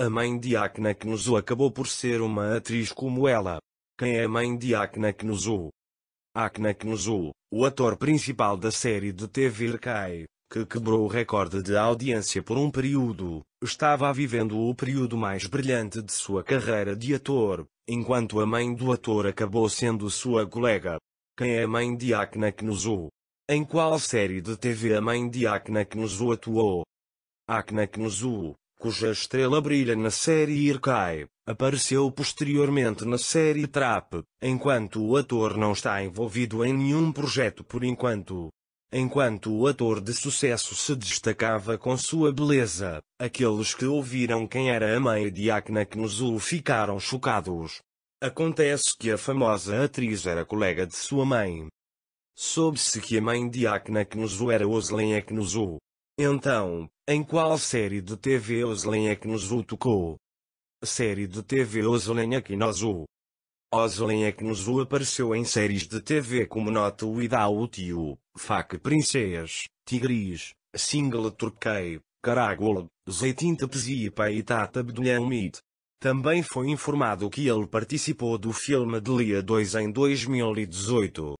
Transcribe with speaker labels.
Speaker 1: A mãe de Akna Knuzu acabou por ser uma atriz como ela. Quem é a mãe de Akna Knuzu? Akna Knuzu, o ator principal da série de TV Irkai, que quebrou o recorde de audiência por um período, estava vivendo o período mais brilhante de sua carreira de ator, enquanto a mãe do ator acabou sendo sua colega. Quem é a mãe de Akna Knuzu? Em qual série de TV a mãe de Akna Knuzu atuou? Akna Knuzu, cuja estrela brilha na série Irkai, apareceu posteriormente na série Trap, enquanto o ator não está envolvido em nenhum projeto por enquanto. Enquanto o ator de sucesso se destacava com sua beleza, aqueles que ouviram quem era a mãe de Akna Knuzu ficaram chocados. Acontece que a famosa atriz era colega de sua mãe. Soube-se que a mãe de Akna Knuzu era Oslen Aknuzu, é então, em qual série de TV Oslen é que nos o tocou? Série de TV Oslen é que nós o. Oslen é que nos o apareceu em séries de TV como Nota o Idao Tio, Fac Princess, Tigris, Single Turquei, Caragol, Zeitinta Tezipa e Tata Mid. Também foi informado que ele participou do filme Delia 2 em 2018.